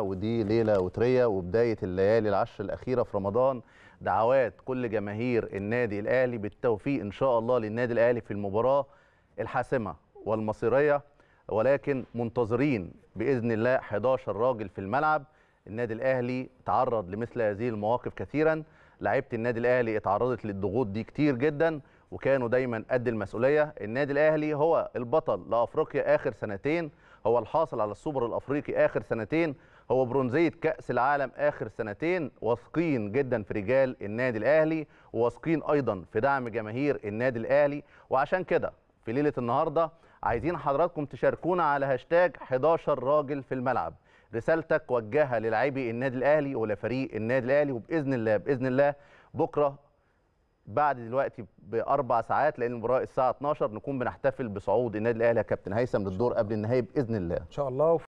ودي ليله وتريه وبدايه الليالي العشر الاخيره في رمضان دعوات كل جماهير النادي الاهلي بالتوفيق ان شاء الله للنادي الاهلي في المباراه الحاسمه والمصيريه ولكن منتظرين باذن الله 11 راجل في الملعب النادي الاهلي تعرض لمثل هذه المواقف كثيرا لعيبه النادي الاهلي اتعرضت للضغوط دي كتير جدا وكانوا دايما قد المسؤوليه النادي الاهلي هو البطل لافريقيا اخر سنتين هو الحاصل على السوبر الافريقي اخر سنتين هو برونزيه كاس العالم اخر سنتين واثقين جدا في رجال النادي الاهلي وواثقين ايضا في دعم جماهير النادي الاهلي وعشان كده في ليله النهارده عايزين حضراتكم تشاركونا على هاشتاج 11 راجل في الملعب رسالتك وجهها للاعبي النادي الاهلي ولفريق النادي الاهلي وباذن الله باذن الله بكره بعد دلوقتي باربع ساعات لان المباراه الساعه 12 نكون بنحتفل بصعود النادي الاهلي يا كابتن هيثم للدور قبل النهائي باذن الله ان شاء الله